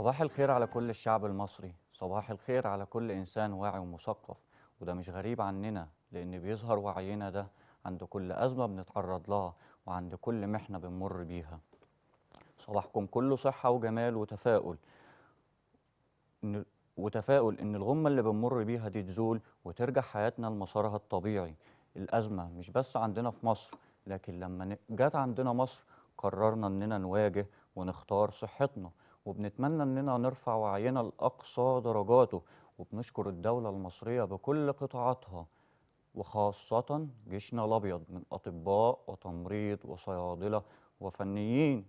صباح الخير على كل الشعب المصري صباح الخير على كل إنسان واعي ومثقف وده مش غريب عننا لأن بيظهر وعينا ده عند كل أزمة بنتعرض لها وعند كل محنة بنمر بيها صباحكم كله صحة وجمال وتفاؤل إن وتفاؤل إن الغمة اللي بنمر بيها دي تزول وترجع حياتنا لمسارها الطبيعي الأزمة مش بس عندنا في مصر لكن لما جت عندنا مصر قررنا إننا نواجه ونختار صحتنا وبنتمنى اننا نرفع وعينا لاقصى درجاته وبنشكر الدوله المصريه بكل قطاعاتها وخاصه جيشنا الابيض من اطباء وتمريض وصيادله وفنيين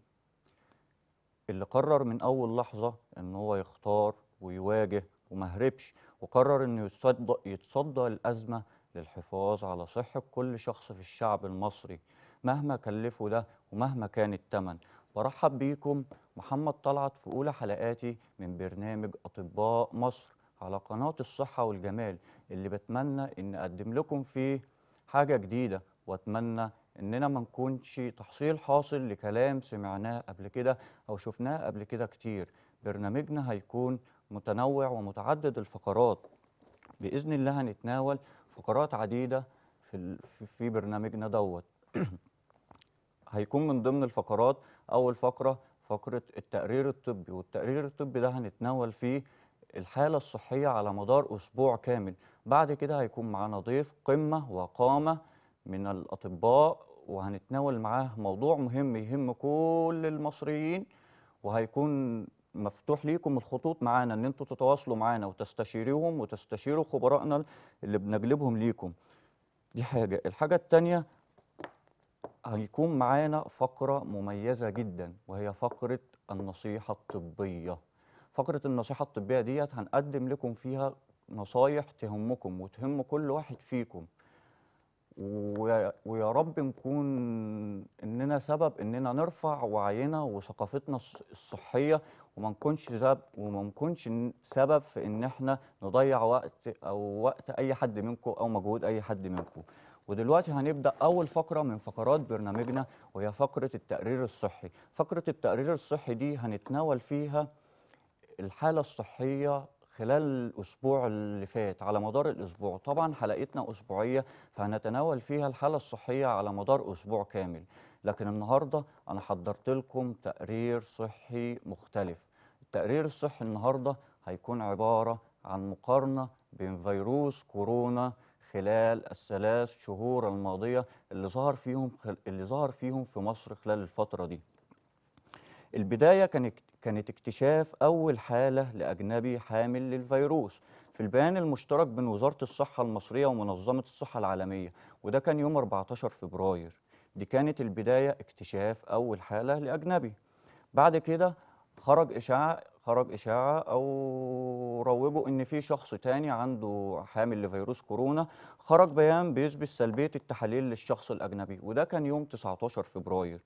اللي قرر من اول لحظه ان هو يختار ويواجه ومهربش وقرر انه يتصدى يتصدى الازمه للحفاظ على صحه كل شخص في الشعب المصري مهما كلفه ده ومهما كان الثمن برحب بيكم محمد طلعت في أولى حلقاتي من برنامج أطباء مصر على قناة الصحة والجمال اللي بتمنى إن أقدم لكم فيه حاجة جديدة وأتمنى إننا ما نكونش تحصيل حاصل لكلام سمعناه قبل كده أو شفناه قبل كده كتير برنامجنا هيكون متنوع ومتعدد الفقرات بإذن الله هنتناول فقرات عديدة في, في برنامجنا دوت هيكون من ضمن الفقرات اول فقره فقره التقرير الطبي والتقرير الطبي ده هنتناول فيه الحاله الصحيه على مدار اسبوع كامل بعد كده هيكون معانا ضيف قمه وقامه من الاطباء وهنتناول معاه موضوع مهم يهم كل المصريين وهيكون مفتوح ليكم الخطوط معانا ان انتوا تتواصلوا معانا وتستشيروهم وتستشيروا خبرائنا اللي بنجلبهم ليكم دي حاجه الحاجه الثانيه هيكون معانا فقرة مميزة جدا وهي فقرة النصيحة الطبية فقرة النصيحة الطبية دي هنقدم لكم فيها نصايح تهمكم وتهم كل واحد فيكم و... ويا رب نكون اننا سبب اننا نرفع وعينا وثقافتنا الصحيه وما نكونش وما نكونش سبب في ان احنا نضيع وقت او وقت اي حد منكم او مجهود اي حد منكم ودلوقتي هنبدا اول فقره من فقرات برنامجنا وهي فقره التقرير الصحي فقره التقرير الصحي دي هنتناول فيها الحاله الصحيه خلال الاسبوع اللي فات على مدار الاسبوع طبعا حلقتنا اسبوعيه فهنتناول فيها الحاله الصحيه على مدار اسبوع كامل لكن النهارده انا حضرت لكم تقرير صحي مختلف التقرير الصحي النهارده هيكون عباره عن مقارنه بين فيروس كورونا خلال الثلاث شهور الماضيه اللي ظهر فيهم اللي ظهر فيهم في مصر خلال الفتره دي. البدايه كانت كانت اكتشاف اول حاله لاجنبي حامل للفيروس في البيان المشترك بين وزاره الصحه المصريه ومنظمه الصحه العالميه وده كان يوم 14 فبراير. دي كانت البدايه اكتشاف اول حاله لاجنبي. بعد كده خرج اشاعه خرج إشاعة أو روجوا إن في شخص تاني عنده حامل لفيروس كورونا خرج بيان بيثبت سلبية التحاليل للشخص الأجنبي وده كان يوم 19 فبراير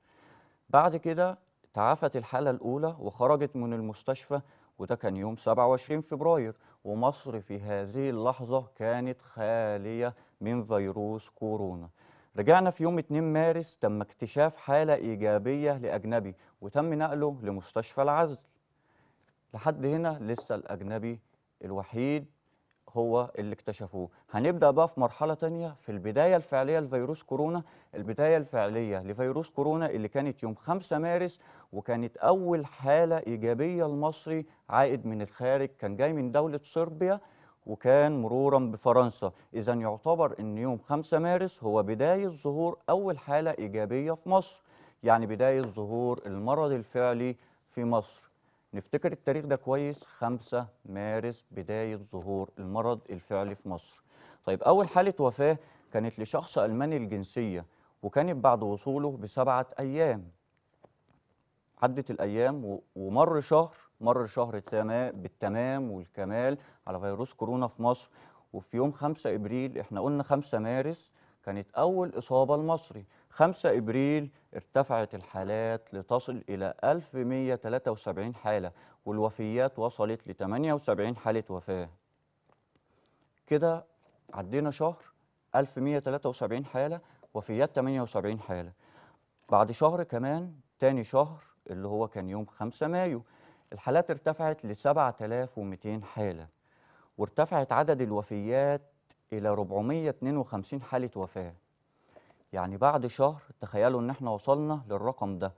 بعد كده تعافت الحالة الأولى وخرجت من المستشفى وده كان يوم 27 فبراير ومصر في هذه اللحظة كانت خالية من فيروس كورونا رجعنا في يوم 2 مارس تم اكتشاف حالة إيجابية لأجنبي وتم نقله لمستشفى العزل لحد هنا لسه الأجنبي الوحيد هو اللي اكتشفوه هنبدأ بقى في مرحلة تانية في البداية الفعلية لفيروس كورونا البداية الفعلية لفيروس كورونا اللي كانت يوم 5 مارس وكانت أول حالة إيجابية لمصري عائد من الخارج كان جاي من دولة صربيا وكان مرورا بفرنسا إذا يعتبر أن يوم 5 مارس هو بداية ظهور أول حالة إيجابية في مصر يعني بداية ظهور المرض الفعلي في مصر نفتكر التاريخ ده كويس 5 مارس بداية ظهور المرض الفعلي في مصر طيب أول حالة وفاة كانت لشخص ألماني الجنسية وكانت بعد وصوله بسبعة أيام عدت الأيام ومر شهر مر شهر بالتمام والكمال على فيروس كورونا في مصر وفي يوم 5 إبريل إحنا قلنا 5 مارس كانت أول إصابة لمصري 5 إبريل ارتفعت الحالات لتصل إلى 1173 حالة والوفيات وصلت ل 78 حالة وفاة كده عدينا شهر 1173 حالة وفيات 78 حالة بعد شهر كمان تاني شهر اللي هو كان يوم 5 مايو الحالات ارتفعت ل 7200 حالة وارتفعت عدد الوفيات إلى 452 حالة وفاة يعني بعد شهر تخيلوا ان احنا وصلنا للرقم ده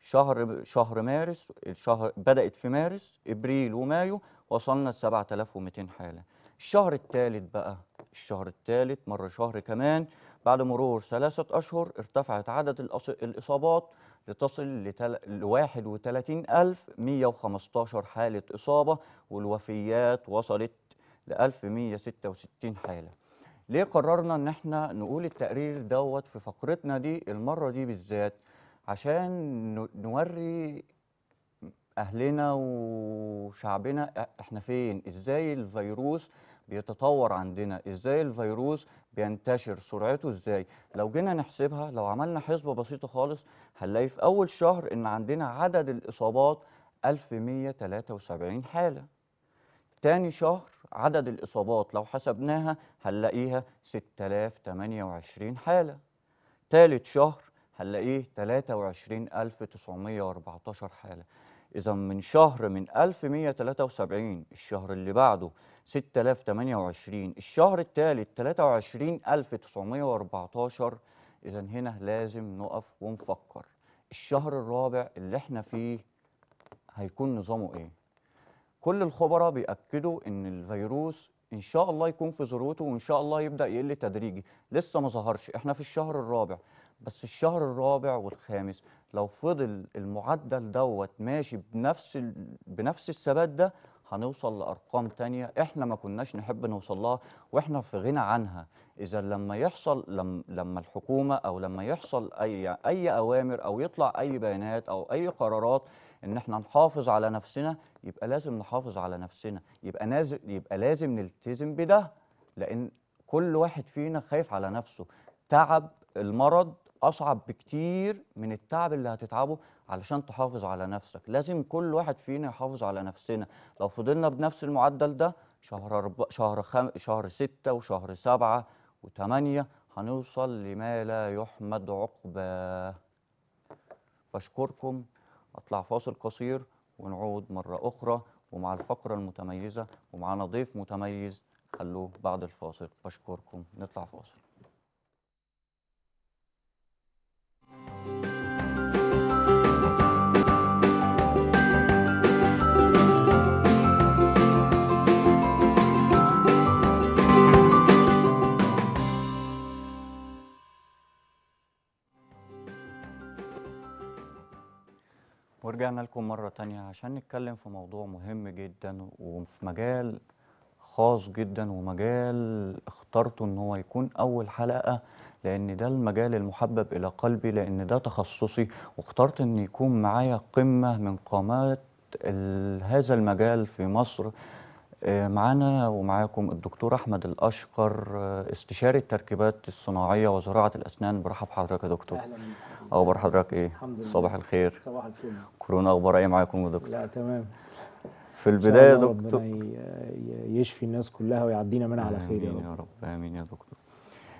شهر شهر مارس الشهر بدات في مارس ابريل ومايو وصلنا ل 7200 حاله الشهر الثالث بقى الشهر الثالث مر شهر كمان بعد مرور ثلاثة أشهر ارتفعت عدد الإصابات لتصل ل 31115 حالة إصابة والوفيات وصلت ل 1166 حالة ليه قررنا ان احنا نقول التقرير دوت في فقرتنا دي المره دي بالذات عشان نوري اهلنا وشعبنا احنا فين ازاي الفيروس بيتطور عندنا ازاي الفيروس بينتشر سرعته ازاي لو جينا نحسبها لو عملنا حسبه بسيطه خالص هنلاقي في اول شهر ان عندنا عدد الاصابات 1173 حاله تاني شهر عدد الإصابات لو حسبناها هنلاقيها 6028 حالة ثالث شهر هنلاقيه 23914 حالة إذا من شهر من 1173 الشهر اللي بعده 6028 الشهر الثالث 23914 إذا هنا لازم نقف ونفكر الشهر الرابع اللي احنا فيه هيكون نظامه إيه؟ كل الخبراء بيأكدوا ان الفيروس ان شاء الله يكون في ذروته وان شاء الله يبدا يقل تدريجي لسه ما ظهرش احنا في الشهر الرابع بس الشهر الرابع والخامس لو فضل المعدل دوت ماشي بنفس ال... بنفس الثبات ده هنوصل لارقام تانية احنا ما كناش نحب نوصل لها واحنا في غنى عنها اذا لما يحصل لم... لما الحكومه او لما يحصل اي اي اوامر او يطلع اي بيانات او اي قرارات ان احنا نحافظ على نفسنا يبقى لازم نحافظ على نفسنا يبقى نازل يبقى لازم نلتزم بده لان كل واحد فينا خايف على نفسه تعب المرض اصعب بكتير من التعب اللي هتتعبه علشان تحافظ على نفسك لازم كل واحد فينا يحافظ على نفسنا لو فضلنا بنفس المعدل ده شهر أرب... شهر خم... شهر 6 وشهر 7 و8 هنوصل لما لا يحمد عقباه بشكركم اطلع فاصل قصير ونعود مره اخرى ومع الفقره المتميزه ومعنا ضيف متميز خلوه بعد الفاصل بشكركم نطلع فاصل ورجعنا لكم مرة تانية عشان نتكلم في موضوع مهم جدا وفي مجال خاص جدا ومجال اخترته ان هو يكون اول حلقة لان ده المجال المحبب الى قلبي لان ده تخصصي واخترت ان يكون معايا قمة من قامات هذا المجال في مصر آه، معانا ومعاكم الدكتور احمد الاشقر آه، استشاري التركيبات الصناعيه وزراعه الاسنان برحب حضرتك يا دكتور اهلا اخبار حضرتك ايه الحمد لله صباح الخير صباح الفل كورونا اخبار ايه معاكم يا دكتور لا تمام في البدايه يا دكتور يشفي الناس كلها ويعدينا منها على خير يا رب يا رب امين يا دكتور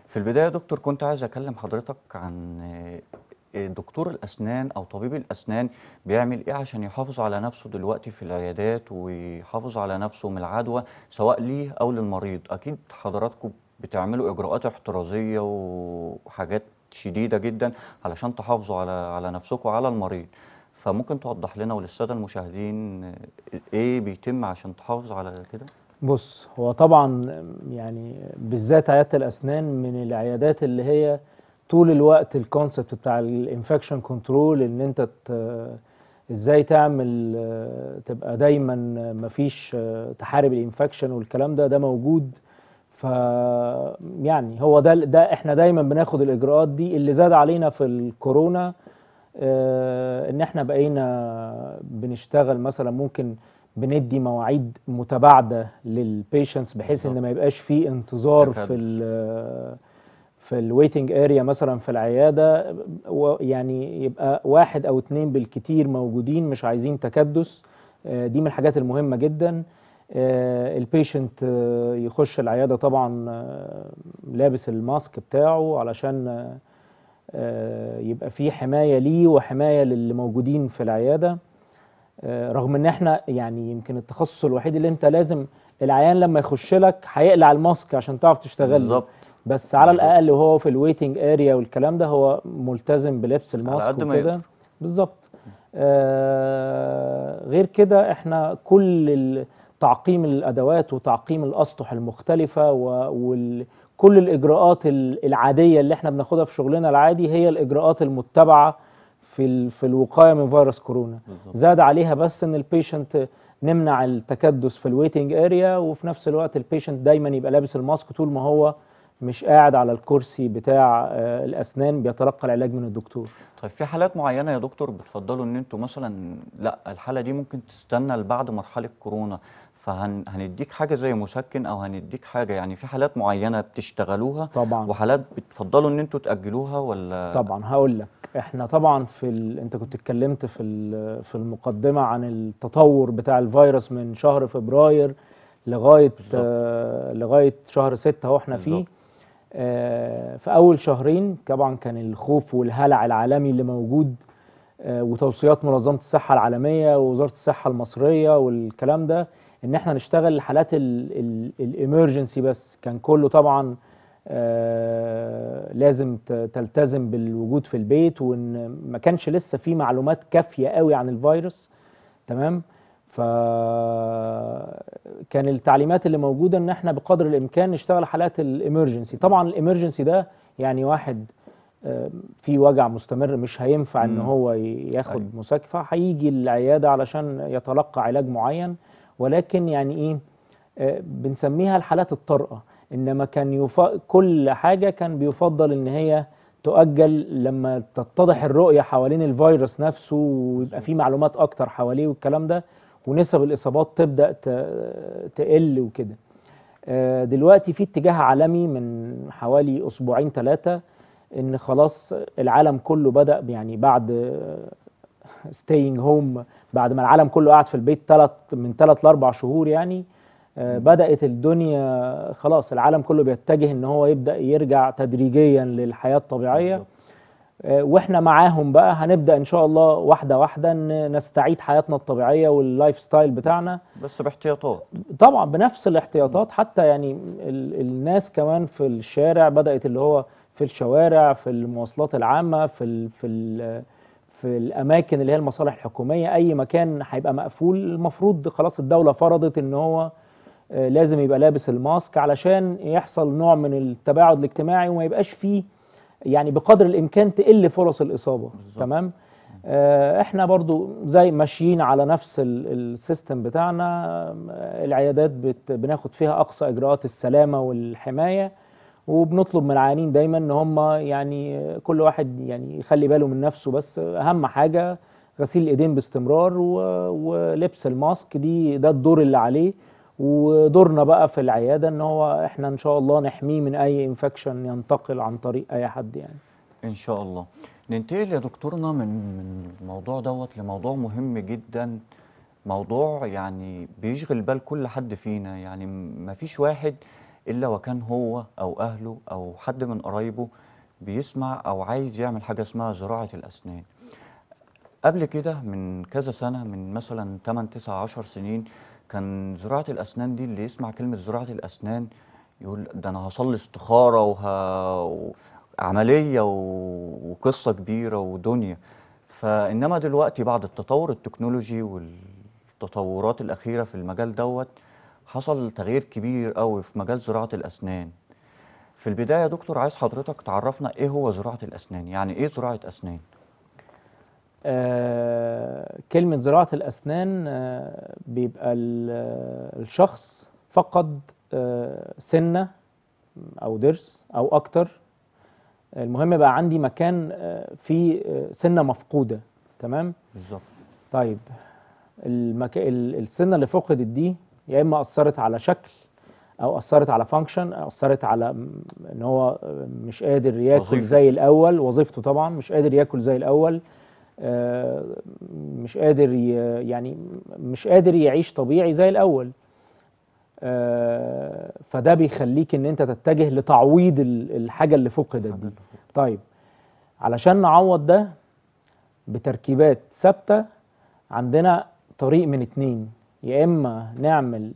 في البدايه يا دكتور كنت عايز اكلم حضرتك عن آه، دكتور الاسنان او طبيب الاسنان بيعمل ايه عشان يحافظ على نفسه دلوقتي في العيادات ويحافظ على نفسه من العدوى سواء ليه او للمريض اكيد حضراتكم بتعملوا اجراءات احترازيه وحاجات شديده جدا علشان تحافظوا على على نفسكم وعلى المريض فممكن توضح لنا وللساده المشاهدين ايه بيتم عشان تحافظوا على كده بص هو طبعا يعني بالذات عياده الاسنان من العيادات اللي هي طول الوقت الكونسبت بتاع الانفكشن كنترول ان انت ازاي تعمل تبقى دايما مفيش تحارب الانفكشن والكلام ده ده موجود ف يعني هو ده ده احنا دايما بناخد الاجراءات دي اللي زاد علينا في الكورونا اه ان احنا بقينا بنشتغل مثلا ممكن بندي مواعيد متباعده للبيشنتس بحيث ان ما يبقاش في انتظار في الـ في الويتنج اريا مثلا في العياده يعني يبقى واحد او اتنين بالكتير موجودين مش عايزين تكدس آه، دي من الحاجات المهمه جدا آه، البيشنت آه، يخش العياده طبعا آه، لابس الماسك بتاعه علشان يبقى في حمايه ليه وحمايه للي موجودين في العياده رغم ان احنا يعني يمكن التخصص الوحيد اللي انت لازم العيان لما يخش لك هيقلع الماسك عشان تعرف تشتغل بالظبط بس على الاقل وهو في الويتنج اريا والكلام ده هو ملتزم بلبس الماسك وكده بالظبط آه غير كده احنا كل تعقيم الادوات وتعقيم الاسطح المختلفه وكل الاجراءات العاديه اللي احنا بناخدها في شغلنا العادي هي الاجراءات المتبعه في في الوقايه من فيروس كورونا زاد عليها بس ان البيشنت نمنع التكدس في الويتنج اريا وفي نفس الوقت البيشنت دايما يبقى لابس الماسك طول ما هو مش قاعد على الكرسي بتاع آه، الاسنان بيتلقى العلاج من الدكتور طيب في حالات معينه يا دكتور بتفضلوا ان انتم مثلا لا الحاله دي ممكن تستنى لبعد مرحله كورونا فهنديك حاجه زي مسكن او هنديك حاجه يعني في حالات معينه بتشتغلوها طبعا وحالات بتفضلوا ان انتوا تاجلوها ولا طبعا هقول لك احنا طبعا في ال... انت كنت اتكلمت في ال... في المقدمه عن التطور بتاع الفيروس من شهر فبراير لغايه بالزبط. آه لغايه شهر 6 اهو احنا فيه آه في اول شهرين طبعا كان الخوف والهلع العالمي اللي موجود آه وتوصيات منظمه الصحه العالميه ووزاره الصحه المصريه والكلام ده ان احنا نشتغل الحالات الامرجنسي بس كان كله طبعا آه، لازم تلتزم بالوجود في البيت وان ما كانش لسه في معلومات كافيه قوي عن الفيروس تمام فكان التعليمات اللي موجوده ان احنا بقدر الامكان نشتغل حالات الامرجنسي طبعا الامرجنسي ده يعني واحد آه، في وجع مستمر مش هينفع ان هو ياخد أيوه. مساكفه هيجي العياده علشان يتلقى علاج معين ولكن يعني ايه آه، بنسميها الحالات الطارئه انما كان يف... كل حاجه كان بيفضل ان هي تؤجل لما تتضح الرؤيه حوالين الفيروس نفسه ويبقى في معلومات اكتر حواليه والكلام ده ونسب الاصابات تبدا ت... تقل وكده آه، دلوقتي في اتجاه عالمي من حوالي اسبوعين ثلاثه ان خلاص العالم كله بدا يعني بعد ستاينج هوم بعد ما العالم كله قاعد في البيت تلت من ثلاث لاربع شهور يعني آه، بدات الدنيا خلاص العالم كله بيتجه ان هو يبدا يرجع تدريجيا للحياه الطبيعيه آه، واحنا معاهم بقى هنبدا ان شاء الله واحده واحده نستعيد حياتنا الطبيعيه واللايف ستايل بتاعنا بس باحتياطات طبعا بنفس الاحتياطات حتى يعني ال الناس كمان في الشارع بدات اللي هو في الشوارع في المواصلات العامه في ال في ال في الاماكن اللي هي المصالح الحكوميه اي مكان هيبقى مقفول المفروض خلاص الدوله فرضت ان هو آه، لازم يبقى لابس الماسك علشان يحصل نوع من التباعد الاجتماعي وما يبقاش فيه يعني بقدر الامكان تقل فرص الاصابه بالزبط. تمام آه، احنا برضو زي ماشيين على نفس السيستم بتاعنا آه، العيادات بناخد فيها اقصى اجراءات السلامه والحمايه وبنطلب من العيانين دايما ان هم يعني كل واحد يعني يخلي باله من نفسه بس اهم حاجه غسيل الايدين باستمرار و... ولبس الماسك دي ده الدور اللي عليه ودورنا بقى في العياده ان هو احنا ان شاء الله نحميه من اي انفكشن ينتقل عن طريق اي حد يعني ان شاء الله ننتقل يا دكتورنا من من الموضوع دوت لموضوع مهم جدا موضوع يعني بيشغل بال كل حد فينا يعني ما فيش واحد إلا وكان هو أو أهله أو حد من قرايبه بيسمع أو عايز يعمل حاجة اسمها زراعة الأسنان قبل كده من كذا سنة من مثلا 8 9 10 سنين كان زراعة الأسنان دي اللي يسمع كلمة زراعة الأسنان يقول ده أنا هصلي استخارة وه... عملية و... وقصة كبيرة ودنيا فإنما دلوقتي بعد التطور التكنولوجي والتطورات الأخيرة في المجال دوت حصل تغيير كبير قوي في مجال زراعة الأسنان في البداية يا دكتور عايز حضرتك تعرفنا إيه هو زراعة الأسنان يعني إيه زراعة أسنان آه كلمة زراعة الأسنان آه بيبقى الشخص فقد آه سنة أو ضرس أو أكتر المهم بقى عندي مكان آه، فيه آه، سنة مفقودة تمام بالظبط طيب المك... السنة اللي فقدت دي يا اما اثرت على شكل او اثرت على فانكشن اثرت على ان هو مش قادر ياكل وظيفة. زي الاول وظيفته طبعا مش قادر ياكل زي الاول آه، مش قادر يعني مش قادر يعيش طبيعي زي الاول آه، فده بيخليك ان انت تتجه لتعويض الحاجه اللي فقدت دي طيب علشان نعوض ده بتركيبات ثابته عندنا طريق من اتنين يا اما نعمل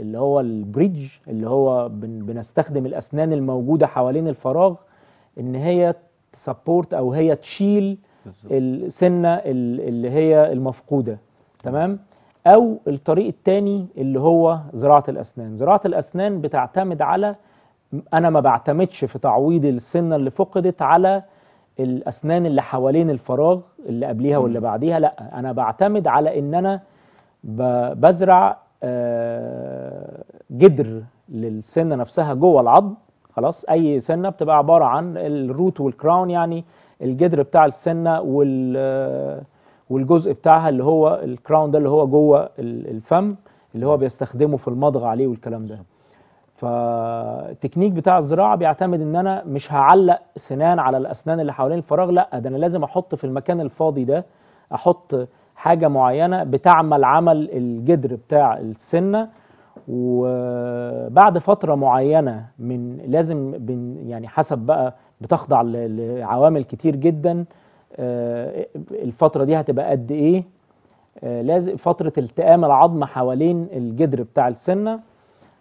اللي هو البريدج اللي هو بنستخدم الاسنان الموجوده حوالين الفراغ ان هي تسبورت او هي تشيل السنه اللي هي المفقوده تمام او الطريق الثاني اللي هو زراعه الاسنان زراعه الاسنان بتعتمد على انا ما بعتمدش في تعويض السنه اللي فقدت على الاسنان اللي حوالين الفراغ اللي قبليها واللي بعديها لا انا بعتمد على ان انا بزرع آه، جدر للسنه نفسها جوه العظم خلاص اي سنه بتبقى عباره عن الروت والكراون يعني الجدر بتاع السنه وال آه، والجزء بتاعها اللي هو الكراون ده اللي هو جوه الفم اللي هو بيستخدمه في المضغ عليه والكلام ده فالتكنيك بتاع الزراعه بيعتمد ان انا مش هعلق سنان على الاسنان اللي حوالين الفراغ لا ده انا لازم احط في المكان الفاضي ده احط حاجة معينة بتعمل عمل الجدر بتاع السنة وبعد فترة معينة من لازم يعني حسب بقى بتخضع لعوامل كتير جدا آه، الفترة دي هتبقى قد ايه آه، لازم فترة التئام العظم حوالين الجدر بتاع السنة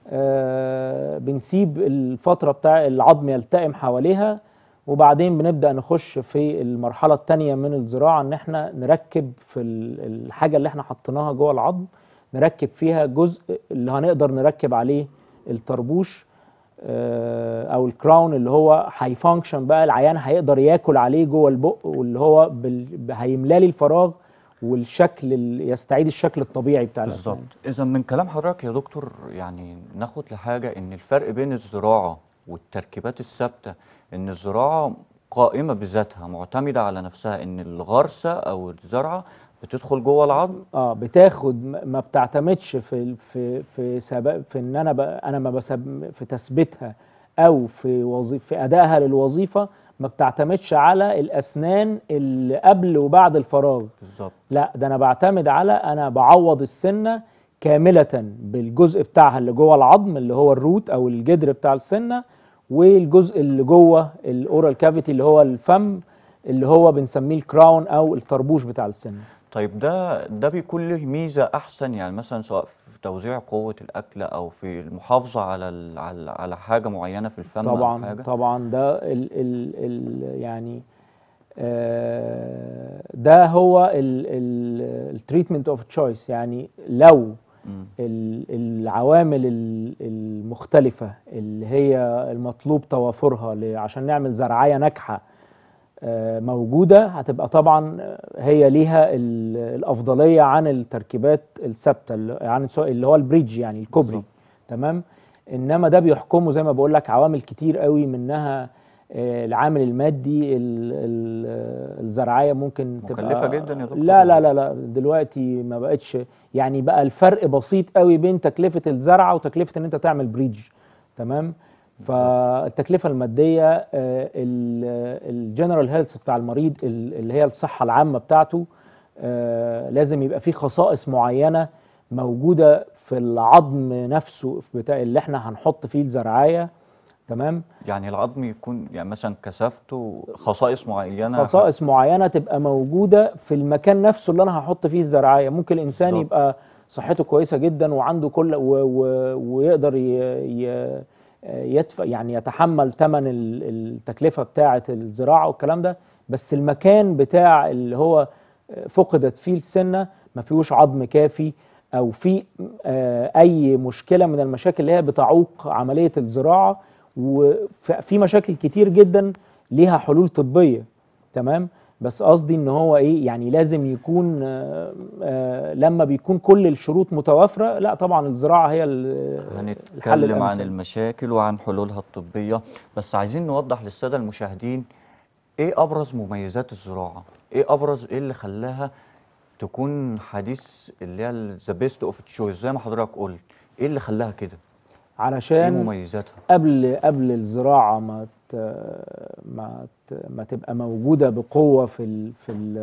آه، بنسيب الفترة بتاع العظم يلتئم حواليها وبعدين بنبدا نخش في المرحله الثانيه من الزراعه ان احنا نركب في الحاجه اللي احنا حطيناها جوه العظم نركب فيها جزء اللي هنقدر نركب عليه الطربوش آه، او الكراون اللي هو هيفانكشن بقى العيان هيقدر ياكل عليه جوه البق واللي هو بال... هيملى لي الفراغ والشكل يستعيد الشكل الطبيعي بتاع بالظبط اذا من كلام حضرتك يا دكتور يعني ناخد لحاجه ان الفرق بين الزراعه والتركيبات الثابته ان الزراعه قائمه بذاتها معتمده على نفسها ان الغرسه او الزرعه بتدخل جوه العظم اه بتاخد ما بتعتمدش في في في سبب في ان انا انا ما بسب في تثبيتها او في وظيفه في ادائها للوظيفه ما بتعتمدش على الاسنان اللي قبل وبعد الفراغ بالظبط لا ده انا بعتمد على انا بعوض السنه كامله بالجزء بتاعها اللي جوه العظم اللي هو الروت او الجدر بتاع السنه والجزء اللي جوه الاورال كافيتي اللي هو الفم اللي هو بنسميه الكراون او الطربوش بتاع السن طيب ده ده بيكون له ميزه احسن يعني مثلا سواء في توزيع قوه الاكل او في المحافظه على على على حاجه معينه في الفم طبعا أو حاجة. طبعا ده الـ الـ الـ يعني آه ده هو التريتمنت اوف تشويس يعني لو العوامل المختلفة اللي هي المطلوب توافرها عشان نعمل زرعية ناجحة آه، موجودة هتبقى طبعا هي ليها الأفضلية عن التركيبات الثابتة عن اللي هو البريدج يعني الكوبري تمام إنما ده بيحكمه زي ما بقول لك عوامل كتير قوي منها آه، العامل المادي آه، الزراعيه ممكن مكلفة تبقى مكلفة جدا يا دكتور لا لا لا لا دلوقتي ما بقتش يعني بقى الفرق بسيط قوي بين تكلفه الزرعه وتكلفه ان انت تعمل بريدج تمام فالتكلفه الماديه الجنرال آه، هيلث آه، بتاع المريض اللي هي الصحه العامه بتاعته آه، لازم يبقى فيه خصائص معينه موجوده في العظم نفسه بتاع اللي احنا هنحط فيه الزرعايه تمام يعني العظم يكون يعني مثلا كثافته خصائص معينه خصائص معينه تبقى موجوده في المكان نفسه اللي انا هحط فيه الزرعيه ممكن الانسان يبقى صحته كويسه جدا وعنده كل و و ويقدر ي ي يدفع يعني يتحمل ثمن التكلفه بتاعه الزراعه والكلام ده بس المكان بتاع اللي هو فقدت فيه السنه ما فيهوش عظم كافي او في آه، اي مشكله من المشاكل اللي هي بتعوق عمليه الزراعه وفي مشاكل كتير جدا ليها حلول طبيه تمام بس قصدي ان هو ايه يعني لازم يكون آآ آه، آآ آه، لما بيكون كل الشروط متوافره لا طبعا الزراعه هي هنتكلم عن المشاكل وعن حلولها الطبيه بس عايزين نوضح للساده المشاهدين ايه ابرز مميزات الزراعه ايه ابرز ايه اللي خلاها تكون حديث اللي هي ذا بيست اوف تشويس زي ما حضرتك قلت ايه اللي خلاها كده علشان مميزاتها قبل قبل الزراعه ما ت... ما ت... ما تبقى موجوده بقوه في ال... في ال...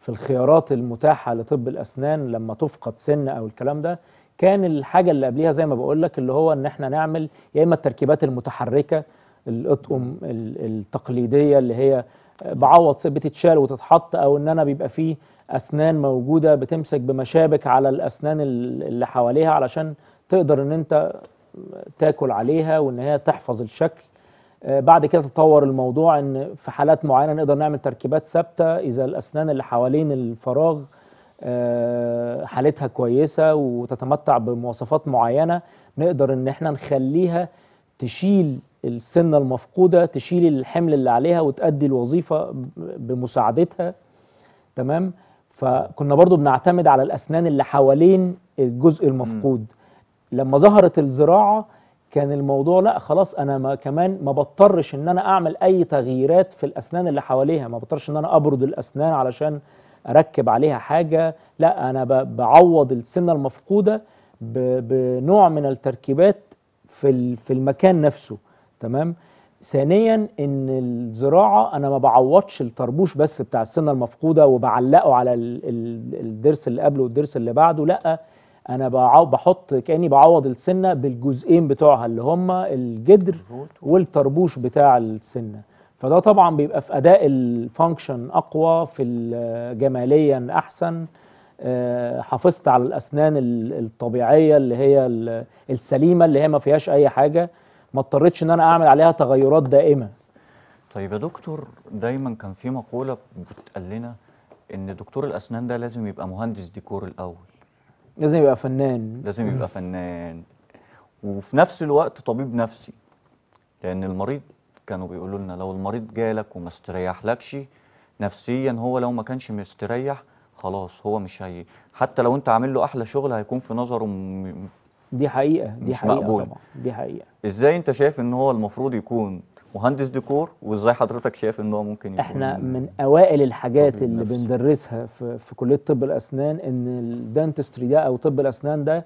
في الخيارات المتاحه لطب الاسنان لما تفقد سن او الكلام ده كان الحاجه اللي قبليها زي ما بقول لك اللي هو ان احنا نعمل يا اما التركيبات المتحركه الاطقم التقليديه اللي هي بعوض بتتشال وتتحط او ان انا بيبقى فيه اسنان موجوده بتمسك بمشابك على الاسنان اللي حواليها علشان تقدر ان انت تاكل عليها وان هي تحفظ الشكل آه، بعد كده تطور الموضوع ان في حالات معينه نقدر نعمل تركيبات ثابته اذا الاسنان اللي حوالين الفراغ آه، حالتها كويسه وتتمتع بمواصفات معينه نقدر ان احنا نخليها تشيل السنه المفقوده تشيل الحمل اللي عليها وتأدي الوظيفه بمساعدتها تمام فكنا برضو بنعتمد على الاسنان اللي حوالين الجزء المفقود لما ظهرت الزراعه كان الموضوع لا خلاص انا ما كمان ما بضطرش ان انا اعمل اي تغييرات في الاسنان اللي حواليها ما بضطرش ان انا ابرد الاسنان علشان اركب عليها حاجه لا انا بعوض السنه المفقوده بنوع من التركيبات في في المكان نفسه تمام ثانيا ان الزراعه انا ما بعوضش الطربوش بس بتاع السنه المفقوده وبعلقه على الضرس اللي قبله والضرس اللي بعده لا انا بحط كاني بعوض السنه بالجزئين بتوعها اللي هما الجدر والطربوش بتاع السنه فده طبعا بيبقى في اداء الفانكشن اقوى في جماليا احسن آه، حافظت على الاسنان الطبيعيه اللي هي السليمه اللي هي ما فيهاش اي حاجه ما اضطريتش ان انا اعمل عليها تغيرات دائمه طيب يا دكتور دايما كان في مقوله بتقال لنا ان دكتور الاسنان ده لازم يبقى مهندس ديكور الاول لازم يبقى فنان لازم يبقى فنان وفي نفس الوقت طبيب نفسي لان المريض كانوا بيقولوا لنا لو المريض جالك وما استريحلكش نفسيا هو لو ما كانش مستريح خلاص هو مش هي حتى لو انت عامل له احلى شغل هيكون في نظره م... دي حقيقه دي مش حقيقه مقبول. طبعا دي حقيقه ازاي انت شايف ان هو المفروض يكون مهندس ديكور وازاي حضرتك شايف ان هو ممكن يكون احنا من اوائل الحاجات اللي نفسي. بندرسها في, في كليه طب الاسنان ان الدنتستري ده او طب الاسنان ده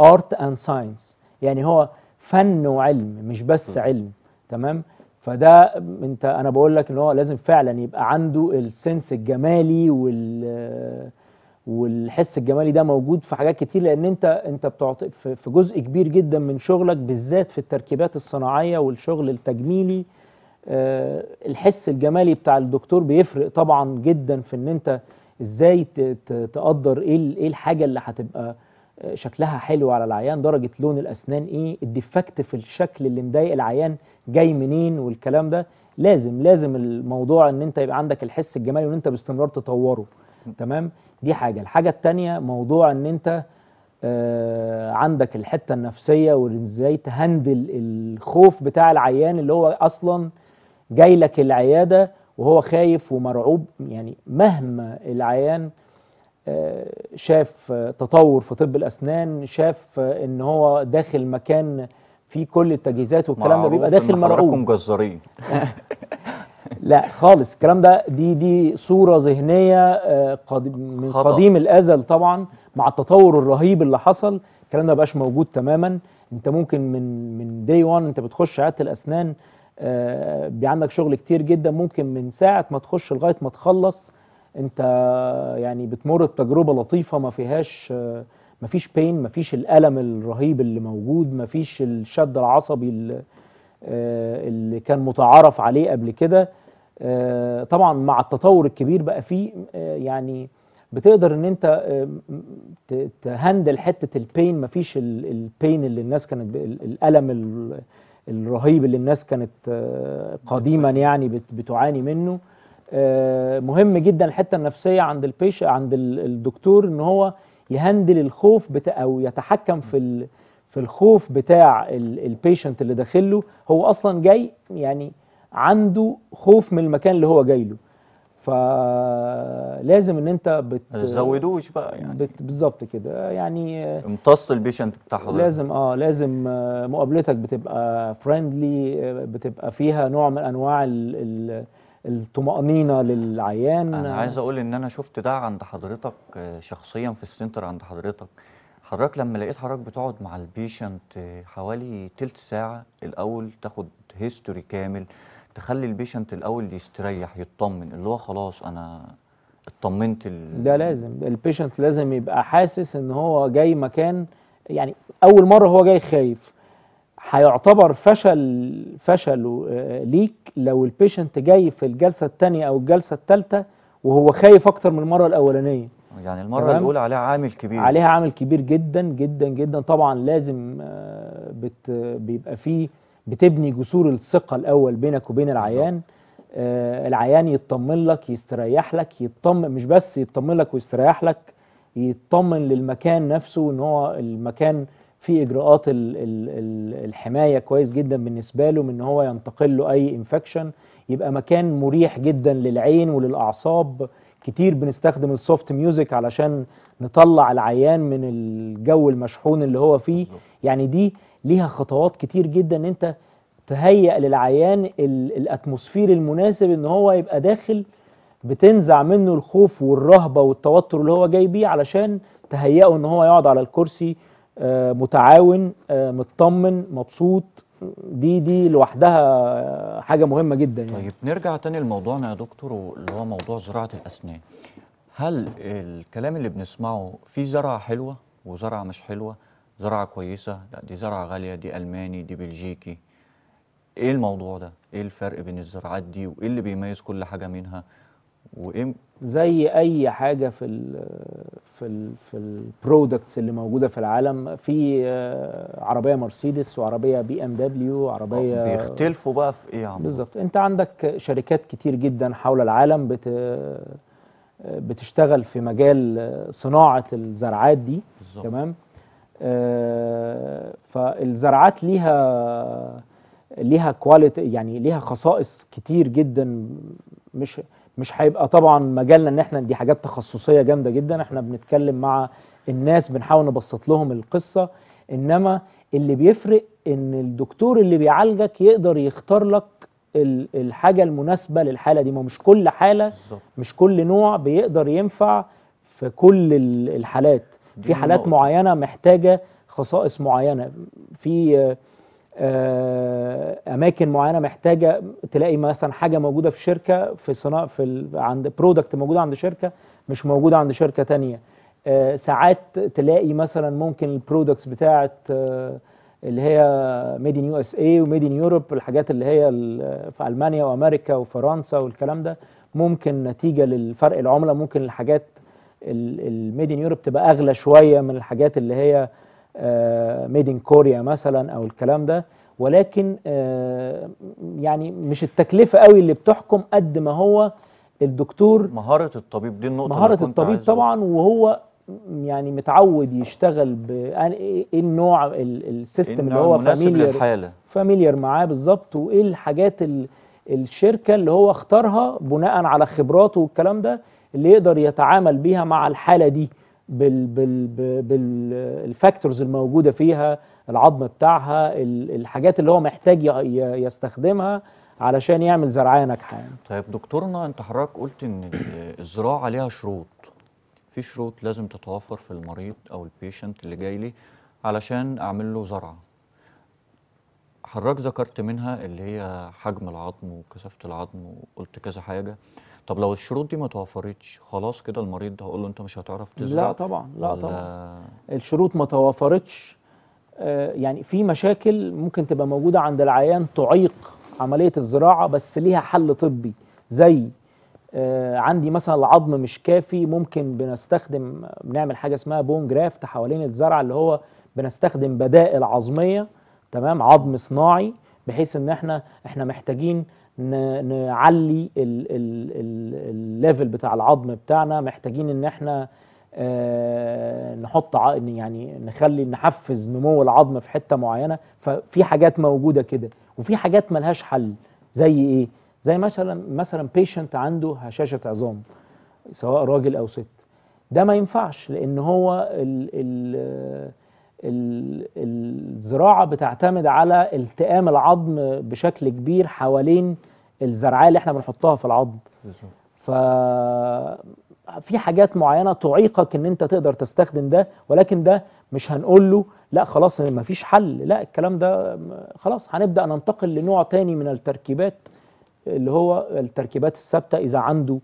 ارت اند ساينس يعني هو فن وعلم مش بس طب. علم تمام فده انت انا بقول لك ان هو لازم فعلا يبقى عنده السنس الجمالي وال والحس الجمالي ده موجود في حاجات كتير لان انت انت بتعطي في جزء كبير جدا من شغلك بالذات في التركيبات الصناعيه والشغل التجميلي آه، الحس الجمالي بتاع الدكتور بيفرق طبعا جدا في ان انت ازاي تقدر ايه ايه الحاجه اللي هتبقى آه، شكلها حلو على العيان درجه لون الاسنان ايه الديفكت في الشكل اللي مضايق العيان جاي منين والكلام ده لازم لازم الموضوع ان انت يبقى عندك الحس الجمالي وان انت باستمرار تطوره تمام دي حاجه الحاجه الثانيه موضوع ان انت آه عندك الحته النفسيه وازاي تهندل الخوف بتاع العيان اللي هو اصلا جاي لك العياده وهو خايف ومرعوب يعني مهما العيان آه، شاف تطور في طب الاسنان شاف ان هو داخل مكان فيه كل التجهيزات والكلام ده بيبقى داخل مرعوب جزارين لا خالص الكلام ده دي دي صوره ذهنيه آه، من خطأ. قديم الازل طبعا مع التطور الرهيب اللي حصل الكلام ده بقاش موجود تماما انت ممكن من من داي 1 انت بتخش عياده الاسنان آه، بي عندك شغل كتير جدا ممكن من ساعه ما تخش لغايه ما تخلص انت يعني بتمر بتجربه لطيفه ما فيهاش آه، ما فيش بين ما فيش الالم الرهيب اللي موجود ما فيش الشد العصبي اللي آه، اللي كان متعارف عليه قبل كده آه، طبعا مع التطور الكبير بقى فيه آه، يعني بتقدر ان انت تهندل حته البين مفيش البين اللي الناس كانت الالم الرهيب اللي الناس كانت قديما يعني بتعاني منه مهم جدا الحته النفسيه عند البيش عند الدكتور ان هو يهندل الخوف او يتحكم في في الخوف بتاع البيشنت اللي داخل له هو اصلا جاي يعني عنده خوف من المكان اللي هو جاي له فلازم ان انت بت تزودوش بقى يعني بت... بالظبط كده يعني امتص البيشنت بتاع حضرتك لازم اه لازم مقابلتك بتبقى فريندلي بتبقى فيها نوع من انواع ال... ال... الطمأنينة للعيان أنا عايز أقول إن أنا شفت ده عند حضرتك شخصيا في السنتر عند حضرتك حضرتك لما لقيت حضرتك بتقعد مع البيشنت حوالي تلت ساعة الأول تاخد هيستوري كامل تخلي البيشنت الأول يستريح يطمن اللي هو خلاص أنا اطمنت ال... ده لازم البيشنت لازم يبقى حاسس ان هو جاي مكان يعني اول مره هو جاي خايف هيعتبر فشل فشل آه، ليك لو البيشنت جاي في الجلسه الثانيه او الجلسه الثالثه وهو خايف اكتر من المره الاولانيه يعني المره الاولى عليها عامل كبير عليها عامل كبير جدا جدا جدا طبعا لازم آه، بت بيبقى فيه بتبني جسور الثقه الاول بينك وبين العيان آه العيان يطمن لك يستريح لك يطمن مش بس يطمن لك ويستريح لك يطمن للمكان نفسه ان هو المكان فيه اجراءات الـ الـ الـ الحمايه كويس جدا بالنسبه له من ان هو ينتقل له اي انفكشن يبقى مكان مريح جدا للعين وللاعصاب كتير بنستخدم السوفت ميوزك علشان نطلع العيان من الجو المشحون اللي هو فيه يعني دي ليها خطوات كتير جدا ان انت تهيئ للعيان الاتموسفير المناسب ان هو يبقى داخل بتنزع منه الخوف والرهبه والتوتر اللي هو جاي بيه علشان تهيئه ان هو يقعد على الكرسي آه، متعاون آه، مطمن مبسوط دي دي لوحدها حاجه مهمه جدا يعني. طيب نرجع تاني لموضوعنا يا دكتور اللي هو موضوع زراعه الاسنان هل الكلام اللي بنسمعه في زرعه حلوه وزرعه مش حلوه زرعه كويسه لا دي زرعه غاليه دي الماني دي بلجيكي ايه الموضوع ده ايه الفرق بين الزراعات دي وايه اللي بيميز كل حاجه منها وإم... زي اي حاجه في ال في ال في البرودكتس اللي موجوده في العالم في آه، عربيه مرسيدس وعربيه بي ام دبليو وعربيه آه، بيختلفوا بقى في ايه يا بالظبط انت عندك شركات كتير جدا حول العالم بت آه، بتشتغل في مجال صناعه الزرعات دي بالزبط. تمام آه فالزرعات ليها ليها كواليتي يعني ليها خصائص كتير جدا مش مش هيبقى طبعا مجالنا ان احنا دي حاجات تخصصيه جامده جدا احنا بنتكلم مع الناس بنحاول نبسط لهم القصه انما اللي بيفرق ان الدكتور اللي بيعالجك يقدر يختار لك الحاجه المناسبه للحاله دي ما مش كل حاله مش كل نوع بيقدر ينفع في كل الحالات في حالات معينه محتاجه خصائص معينه في آه، اماكن معينه محتاجه تلاقي مثلا حاجه موجوده في شركه في صناعه في ال... عند برودكت موجوده عند شركه مش موجوده عند شركه تانية آه، ساعات تلاقي مثلا ممكن البرودكتس بتاعه آه، اللي هي ميد ان يو اس اي وميد ان يوروب الحاجات اللي هي في المانيا وامريكا وفرنسا والكلام ده ممكن نتيجه للفرق العمله ممكن الحاجات الميد ان يوروب تبقى اغلى شويه من الحاجات اللي هي ميد ان كوريا مثلا او الكلام ده ولكن آه، يعني مش التكلفه قوي اللي بتحكم قد ما هو الدكتور مهاره الطبيب دي النقطه مهاره الطبيب طبعا وهو يعني متعود يشتغل ب آه، ايه النوع السيستم اللي هو فاميليار فاميليار معاه بالظبط وايه الحاجات الشركه اللي هو اختارها بناء على خبراته والكلام ده اللي يقدر يتعامل بيها مع الحاله دي بال بالفاكتورز الموجوده فيها العظم بتاعها الحاجات اللي هو محتاج يستخدمها علشان يعمل زرعيه ناجحه يعني. طيب دكتورنا انت حضرتك قلت ان الزراعه ليها شروط في شروط لازم تتوفر في المريض او البيشنت اللي جاي لي علشان اعمل له زرعه حضرتك ذكرت منها اللي هي حجم العظم وكثافه العظم وقلت كذا حاجه طب لو الشروط دي ما توفرتش خلاص كده المريض هقول له انت مش هتعرف تزرع لا طبعا لا طبعا الشروط ما توفرتش آه يعني في مشاكل ممكن تبقى موجوده عند العيان تعيق عمليه الزراعه بس ليها حل طبي زي آه عندي مثلا العظم مش كافي ممكن بنستخدم بنعمل حاجه اسمها بون جرافت حوالين الزرع اللي هو بنستخدم بدائل عظميه تمام عظم صناعي بحيث ان احنا احنا محتاجين نعلي الليفل بتاع العظم بتاعنا محتاجين ان احنا آه، نحط يعني نخلي نحفز نمو العظم في حته معينه ففي حاجات موجوده كده وفي حاجات ملهاش حل زي ايه زي مثلا مثلا بيشنت عنده هشاشه عظام سواء راجل او ست ده ما ينفعش لان هو ال ال الزراعه بتعتمد على التئام العظم بشكل كبير حوالين الزرعيه اللي احنا بنحطها في العظم ف في حاجات معينه تعيقك ان انت تقدر تستخدم ده ولكن ده مش هنقول له لا خلاص ما فيش حل لا الكلام ده خلاص هنبدا ننتقل لنوع تاني من التركيبات اللي هو التركيبات الثابته اذا عنده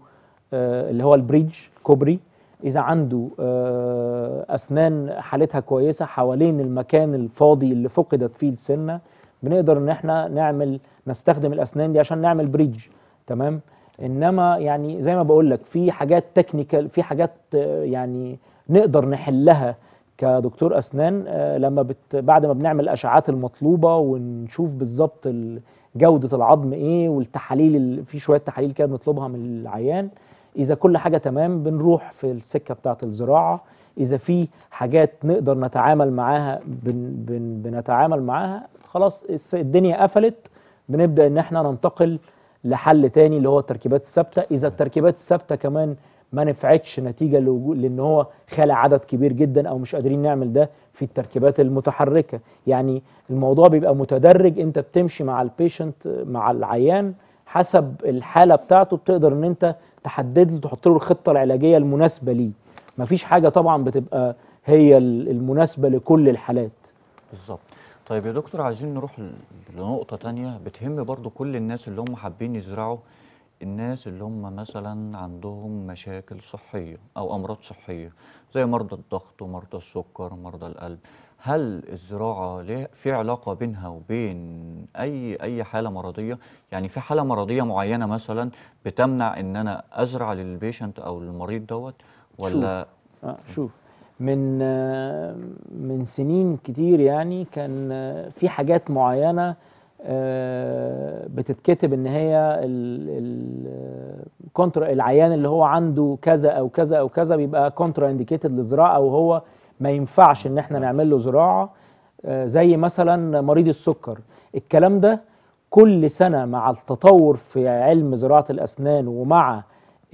آه، اللي هو البريدج كوبري اذا عنده آه، اسنان حالتها كويسه حوالين المكان الفاضي اللي فقدت فيه السنه بنقدر ان احنا نعمل نستخدم الاسنان دي عشان نعمل بريدج تمام انما يعني زي ما بقول لك في حاجات تكنيكال في حاجات آه، يعني نقدر نحلها كدكتور اسنان آه، لما بت بعد ما بنعمل الاشعاعات المطلوبه ونشوف بالظبط جوده العظم ايه والتحاليل في شويه تحاليل كده بنطلبها من العيان اذا كل حاجه تمام بنروح في السكه بتاعه الزراعه اذا في حاجات نقدر نتعامل معاها بن بن بنتعامل معاها خلاص الدنيا قفلت بنبدا ان احنا ننتقل لحل تاني اللي هو التركيبات الثابته اذا التركيبات الثابته كمان ما نفعتش نتيجه لان هو خلى عدد كبير جدا او مش قادرين نعمل ده في التركيبات المتحركه يعني الموضوع بيبقى متدرج انت بتمشي مع البيشنت مع العيان حسب الحاله بتاعته بتقدر ان انت تحدد له تحط له الخطه العلاجيه المناسبه ليه مفيش حاجه طبعا بتبقى هي المناسبه لكل الحالات بالظبط طيب يا دكتور عايزين نروح لنقطه تانية بتهم برضو كل الناس اللي هم حابين يزرعوا الناس اللي هم مثلا عندهم مشاكل صحيه او امراض صحيه زي مرضى الضغط ومرضى السكر ومرضى القلب هل الزراعة في علاقة بينها وبين أي أي حالة مرضية؟ يعني في حالة مرضية معينة مثلا بتمنع إن أنا أزرع للبيشنت أو للمريض دوت ولا شوف, آه شوف. من آه، من سنين كتير يعني كان آه، في حاجات معينة آه، بتتكتب ان هي الكونترا العيان اللي هو عنده كذا او كذا او كذا بيبقى كونترا انديكيتد للزراعه او هو ما ينفعش ان احنا نعمل له زراعه آه، زي مثلا مريض السكر الكلام ده كل سنه مع التطور في علم زراعه الاسنان ومع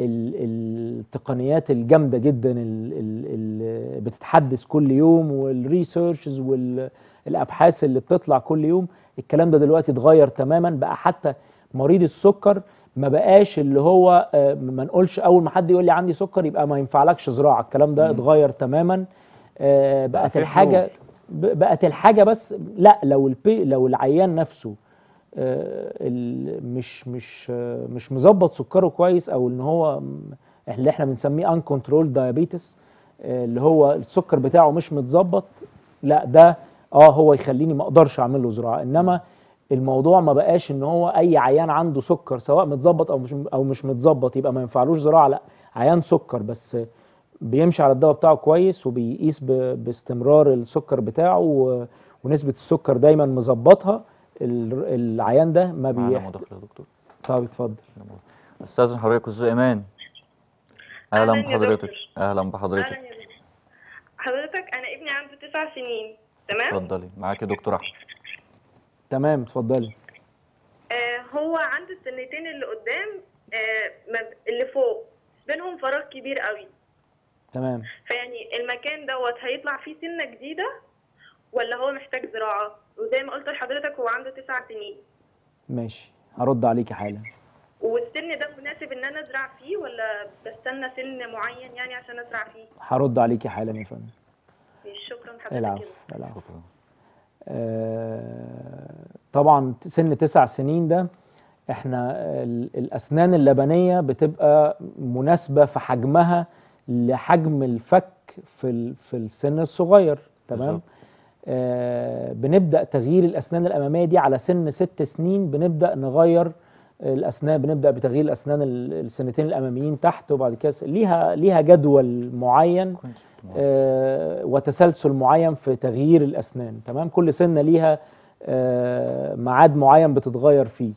التقنيات الجامده جدا اللي بتتحدث كل يوم والريسيرشز والابحاث اللي بتطلع كل يوم الكلام ده دلوقتي اتغير تماما بقى حتى مريض السكر ما بقاش اللي هو آه، ما نقولش اول ما حد يقول لي عندي سكر يبقى ما ينفعلكش زراعه الكلام ده اتغير تماما آه، بقت الحاجه بقت الحاجه بس لا لو البي لو العيان نفسه آه، مش مش آه، مش مظبط سكره كويس او ان هو اللي احنا بنسميه ان كنترول دايابيتس اللي هو السكر بتاعه مش متظبط لا ده اه هو يخليني ما اقدرش اعمل له زراعه انما الموضوع ما بقاش ان هو اي عيان عنده سكر سواء متظبط او مش او مش متظبط يبقى ما ينفعلوش زراعه لا عيان سكر بس بيمشي على الدواء بتاعه كويس وبيقيس باستمرار السكر بتاعه ونسبه السكر دايما مظبطها العيان ده ما بي معانا مداخله يا دكتور طب اتفضل استاذن حضرتك استاذ ايمان اهلا بحضرتك اهلا بحضرتك حضرتك انا ابني عنده تسع سنين تمام اتفضلي معاكي يا دكتور احمد تمام اتفضلي آه هو عنده السنتين اللي قدام آه اللي فوق بينهم فراغ كبير قوي تمام فيعني المكان دوت هيطلع فيه سنه جديده ولا هو محتاج زراعه وزي ما قلت لحضرتك هو عنده تسع سنين ماشي هرد عليكي حالا والسن ده مناسب ان انا ازرع فيه ولا بستنى سن معين يعني عشان ازرع فيه هرد عليكي حالا يا فندم شكرا حضرتك العفو العفو شكرا آه طبعا سن تسع سنين ده احنا الاسنان اللبنيه بتبقى مناسبه في حجمها لحجم الفك في في السن الصغير تمام آه بنبدا تغيير الاسنان الاماميه دي على سن ست سنين بنبدا نغير الاسنان بنبدا بتغيير الاسنان السنتين الاماميين تحت وبعد كده ليها ليها جدول معين آه وتسلسل معين في تغيير الاسنان تمام كل سنه ليها آه معاد معين بتتغير فيه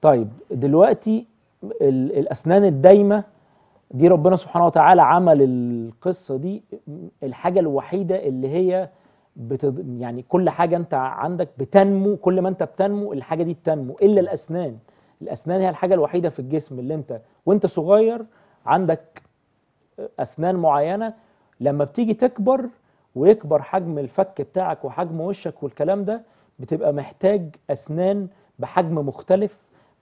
طيب دلوقتي الاسنان الدايمه دي ربنا سبحانه وتعالى عمل القصه دي الحاجه الوحيده اللي هي بتض... يعني كل حاجه انت عندك بتنمو كل ما انت بتنمو الحاجه دي بتنمو الا الاسنان الاسنان هي الحاجه الوحيده في الجسم اللي انت وانت صغير عندك اسنان معينه لما بتيجي تكبر ويكبر حجم الفك بتاعك وحجم وشك والكلام ده بتبقى محتاج اسنان بحجم مختلف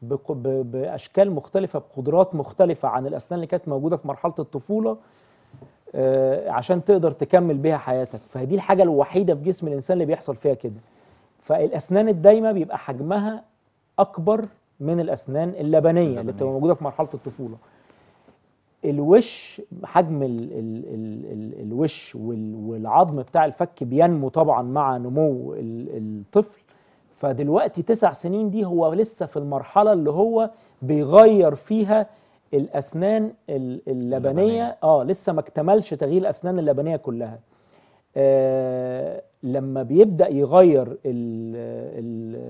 باشكال مختلفه بقدرات مختلفه عن الاسنان اللي كانت موجوده في مرحله الطفوله آه، عشان تقدر تكمل بيها حياتك فدي الحاجه الوحيده في جسم الانسان اللي بيحصل فيها كده فالاسنان الدايمه بيبقى حجمها اكبر من الاسنان اللبنيه اللي بتبقى موجوده في مرحله الطفوله الوش حجم الـ الـ الـ الـ الوش والعظم بتاع الفك بينمو طبعا مع نمو الطفل فدلوقتي تسع سنين دي هو لسه في المرحله اللي هو بيغير فيها الاسنان اللبنيه, اللبنية. اه لسه ما اكتملش تغيير الاسنان اللبنيه كلها آه لما بيبدا يغير الـ الـ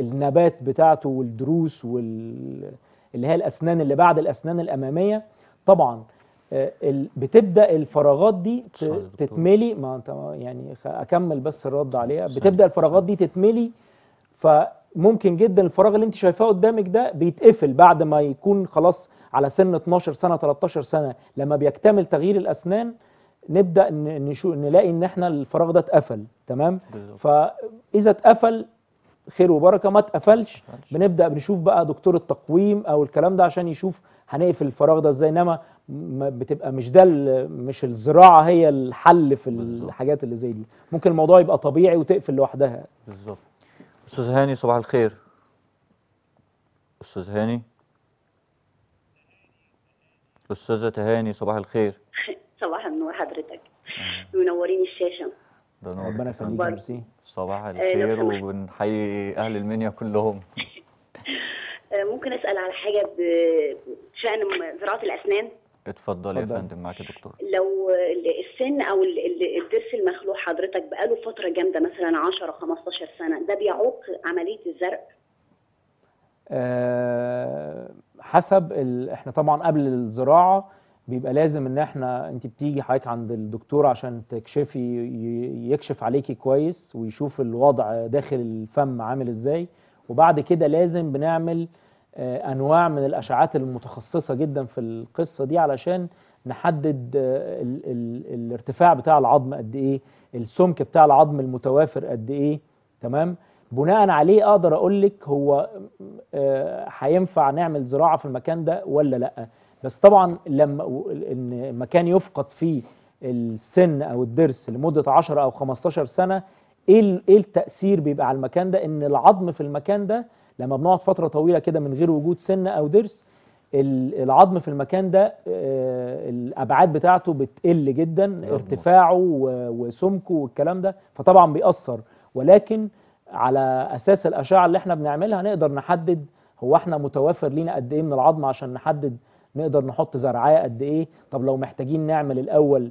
النبات بتاعته والدروس وال اللي هي الاسنان اللي بعد الاسنان الاماميه طبعا آه، بتبدا الفراغات دي تتملي ما انت يعني اكمل بس الرد عليها بتبدا الفراغات دي تتملي فممكن جدا الفراغ اللي انت شايفاه قدامك ده بيتقفل بعد ما يكون خلاص على سن 12 سنه 13 سنه لما بيكتمل تغيير الاسنان نبدا نشو نلاقي ان احنا الفراغ ده اتقفل تمام فاذا اتقفل خير وبركه ما تقفلش بنبدا بنشوف بقى دكتور التقويم او الكلام ده عشان يشوف هنقفل الفراغ ده ازاي انما بتبقى مش ده مش الزراعه هي الحل في الحاجات اللي زي دي ممكن الموضوع يبقى طبيعي وتقفل لوحدها بالظبط استاذ هاني صباح الخير استاذ هاني استاذه تهاني صباح الخير صباح النور حضرتك منورين الشاشه ده نور ربنا يخليك ميرسي صباح آه، الخير وبنحيي اهل المنيا كلهم آه، ممكن اسال على حاجه بشان زراعه الاسنان اتفضلي يا فندم معاك يا دكتور لو السن او الضرس المخلوع حضرتك بقاله فتره جامده مثلا 10 15 سنه ده بيعوق عمليه الزرق أه حسب ال... احنا طبعا قبل الزراعه بيبقى لازم ان احنا انت بتيجي حضرتك عند الدكتور عشان تكشفي يكشف عليكي كويس ويشوف الوضع داخل الفم عامل ازاي وبعد كده لازم بنعمل آه، انواع من الاشعاعات المتخصصه جدا في القصه دي علشان نحدد الـ آه، الـ الارتفاع بتاع العظم قد ايه السمك بتاع العظم المتوافر قد ايه تمام بناء عليه اقدر اقول لك هو آه، هينفع نعمل زراعه في المكان ده ولا لا بس طبعا لما ان مكان يفقد فيه السن او الضرس لمده 10 او 15 سنه ايه ايه التاثير بيبقى على المكان ده ان العظم في المكان ده لما بنقعد فتره طويله كده من غير وجود سن او ضرس العظم في المكان ده آه، الابعاد بتاعته بتقل جدا ارتفاعه وسمكه والكلام ده فطبعا بيأثر ولكن على اساس الاشعه اللي احنا بنعملها نقدر نحدد هو احنا متوافر لينا قد ايه من العظم عشان نحدد نقدر نحط زرعاه قد ايه طب لو محتاجين نعمل الاول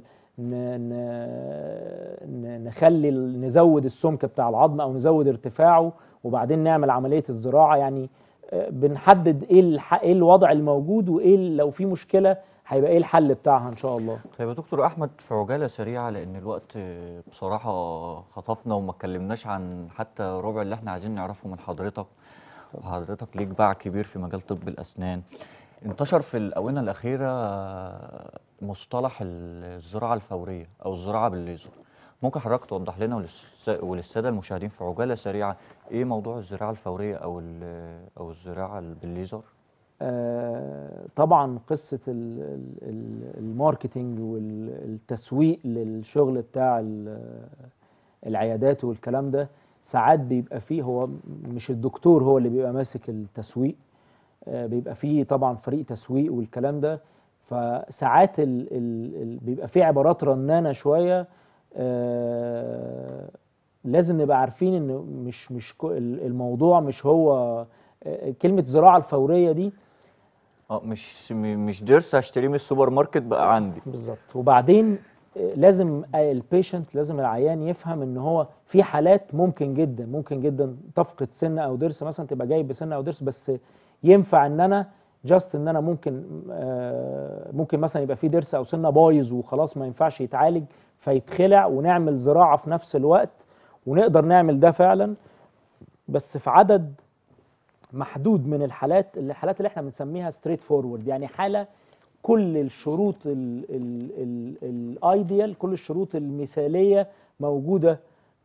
نخلي نزود السمك بتاع العظم او نزود ارتفاعه وبعدين نعمل عمليه الزراعه يعني آه، بنحدد ايه ايه الوضع الموجود وايه لو في مشكله هيبقى ايه الحل بتاعها ان شاء الله طيب يا دكتور احمد في عجاله سريعه لان الوقت بصراحه خطفنا وما اتكلمناش عن حتى ربع اللي احنا عايزين نعرفه من حضرتك وحضرتك ليك باع كبير في مجال طب الاسنان انتشر في الاونه الاخيره مصطلح الزراعه الفوريه او الزراعه بالليزر ممكن حضرتك توضح لنا وللساده المشاهدين في عجاله سريعه ايه موضوع الزراعه الفوريه او او الزراعه بالليزر آه، طبعا قصه الماركتنج والتسويق للشغل بتاع العيادات والكلام ده ساعات بيبقى فيه هو مش الدكتور هو اللي بيبقى ماسك التسويق آه، بيبقى فيه طبعا فريق تسويق والكلام ده فساعات ال ال بيبقى فيه عبارات رنانه شويه آه، لازم نبقى عارفين ان مش مش الموضوع مش هو آه، كلمه زراعه الفوريه دي اه مش مش ضرس هشتريه من السوبر ماركت بقى عندي بالظبط وبعدين لازم البيشنت لازم العيان يفهم ان هو في حالات ممكن جدا ممكن جدا تفقد سن او ضرس مثلا تبقى جايب بسن او ضرس بس ينفع ان انا جاست ان انا ممكن آه، ممكن مثلا يبقى في ضرس او سنه بايظ وخلاص ما ينفعش يتعالج فيتخلع ونعمل زراعه في نفس الوقت ونقدر نعمل ده فعلا بس في عدد محدود من الحالات الحالات اللي احنا بنسميها ستريت فورورد يعني حاله كل الشروط الايديال كل الشروط المثاليه موجوده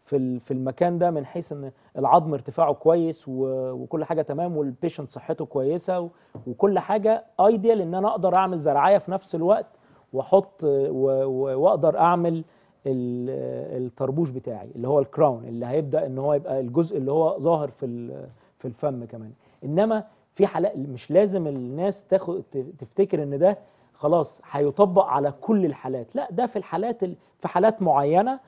في في المكان ده من حيث ان العظم ارتفاعه كويس وكل حاجه تمام والبيشنت صحته كويسه وكل حاجه ايديال ان انا اقدر اعمل زراعيه في نفس الوقت واحط واقدر اعمل الطربوش بتاعي اللي هو الكراون اللي هيبدا ان هو يبقى الجزء اللي هو ظاهر في في الفم كمان انما في حالات مش لازم الناس تاخد تفتكر ان ده خلاص هيطبق على كل الحالات لا ده في الحالات في حالات معينه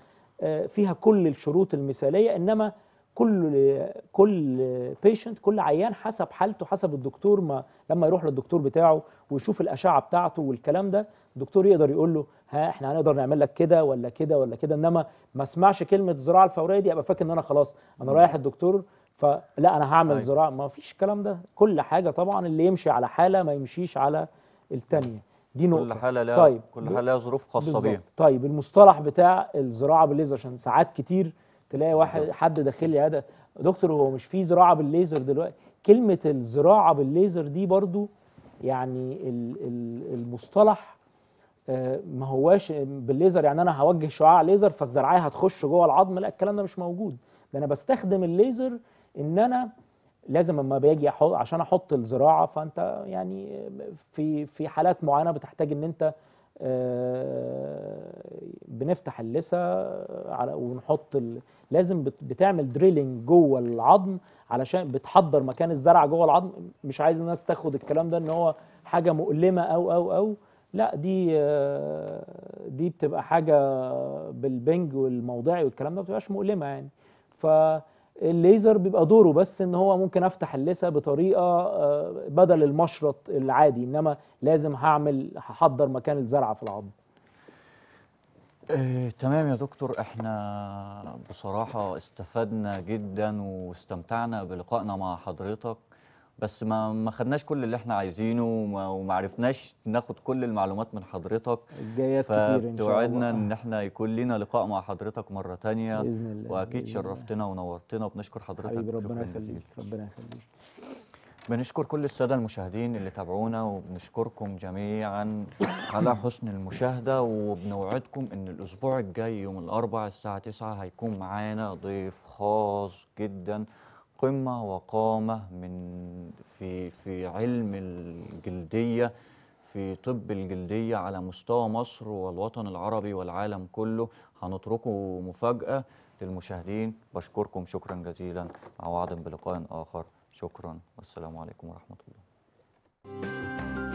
فيها كل الشروط المثاليه انما كل كل بيشنت كل عيان حسب حالته حسب الدكتور ما لما يروح للدكتور بتاعه ويشوف الاشعه بتاعته والكلام ده الدكتور يقدر يقول له ها احنا هنقدر نعمل لك كده ولا كده ولا كده انما ما اسمعش كلمه الزراعه الفوريه دي ابقى فاكر ان انا خلاص انا رايح الدكتور فلا انا هعمل زراعه أيوه. ما فيش الكلام ده كل حاجه طبعا اللي يمشي على حاله ما يمشيش على الثانيه دي نقطه كل حاله لها طيب كل حاله لها ظروف خاصه بيها طيب المصطلح بتاع الزراعه بالليزر عشان ساعات كتير تلاقي واحد حد داخل لي هذا دكتور هو مش في زراعه بالليزر دلوقتي كلمه الزراعه بالليزر دي برضو يعني المصطلح آه، ما هواش بالليزر يعني انا هوجه شعاع ليزر فالزرعيه هتخش جوه العظم لا الكلام ده مش موجود ده انا بستخدم الليزر ان انا لازم اما باجي أحط عشان احط الزراعه فانت يعني في في حالات معينه بتحتاج ان انت آه، بنفتح اللثه آه، على ونحط ال... لازم بتعمل دريلنج جوه العظم علشان بتحضر مكان الزرع جوه العظم مش عايز الناس تاخد الكلام ده ان هو حاجه مؤلمه او او او لا دي آه، دي بتبقى حاجه بالبنج والموضعي والكلام ده ما بتبقاش مؤلمه يعني ف الليزر بيبقى دوره بس ان هو ممكن افتح اللثه بطريقه آه، بدل المشرط العادي انما لازم هعمل هحضر مكان الزرعه في العظم آه، تمام يا دكتور احنا بصراحة استفدنا جدا واستمتعنا بلقائنا مع حضرتك بس ما ما خدناش كل اللي احنا عايزينه وما عرفناش ناخد كل المعلومات من حضرتك الجايات كتير ان شاء الله ان احنا يكون لنا لقاء مع حضرتك مره تانية باذن الله واكيد بإذن شرفتنا الله. ونورتنا وبنشكر حضرتك ربنا يخليك ربنا يخليك بنشكر كل الساده المشاهدين اللي تابعونا وبنشكركم جميعا على حسن المشاهده وبنوعدكم ان الاسبوع الجاي يوم الاربعاء الساعه 9 هيكون معانا ضيف خاص جدا قمة وقامة من في في علم الجلدية في طب الجلدية على مستوى مصر والوطن العربي والعالم كله هنتركه مفاجأة للمشاهدين بشكركم شكرا جزيلا مع وعد بلقاء آخر شكرا والسلام عليكم ورحمة الله